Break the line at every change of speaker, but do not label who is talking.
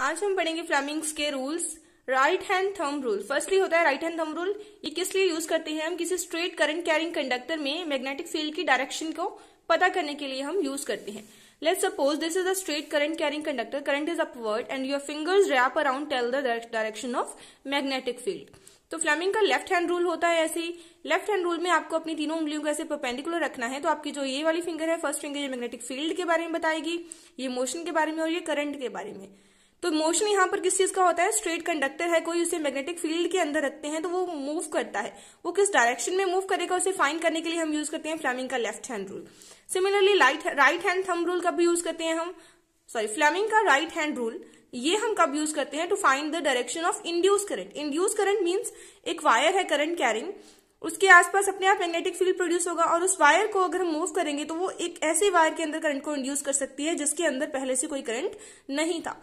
आज हम पढ़ेंगे फ्लेमिंग्स के रूल्स राइट हैंड थर्म रूल फर्स्टली होता है राइट हैंड थंब रूल ये किस लिए यूज करते हैं हम किसी स्ट्रेट करंट कैरिंग कंडक्टर में मैग्नेटिक फील्ड की डायरेक्शन को पता करने के लिए हम यूज करते हैं let suppose this is a straight current carrying conductor current is upward and your fingers wrap around tell the direction of magnetic field तो फ्लेमिंग का लेफ्ट हैंड रूल होता है ऐसे ही लेफ्ट हैंड रूल में आपको अपनी तीनों उंगलियों को ऐसे परपेंडिकुलर रखना है तो आपकी जो ये वाली फिंगर है फर्स्ट फिंगर ये मैग्नेटिक फील्ड के बारे में बताएगी ये मोशन के बारे में और ये करंट के बारे में तो मोशन यहाँ पर किस चीज का होता है स्ट्रेट कंडक्टर है कोई उसे मैग्नेटिक फील्ड के अंदर रखते हैं तो वो मूव करता है वो किस डायरेक्शन में मूव करेगा उसे फाइंड करने के लिए हम यूज करते हैं फ्लैमिंग का left hand rule similarly right right hand thumb rule का भी यूज करते हैं हम सॉरी फ्लैमिंग का राइट हैंड रूल ये हम कब यूज करते हैं to find the direction of induce current induce current means एक वायर है करंट कैरिंग उसके आसपास अपने आप मैग्नेटिक फील्ड प्रोड्यूस होगा और उस वायर को अगर हम मूव करेंगे तो वो एक ऐसे वायर के अंदर करंट को इंड्यूस कर सकती है जिसके अंदर पहले से कोई करंट नहीं था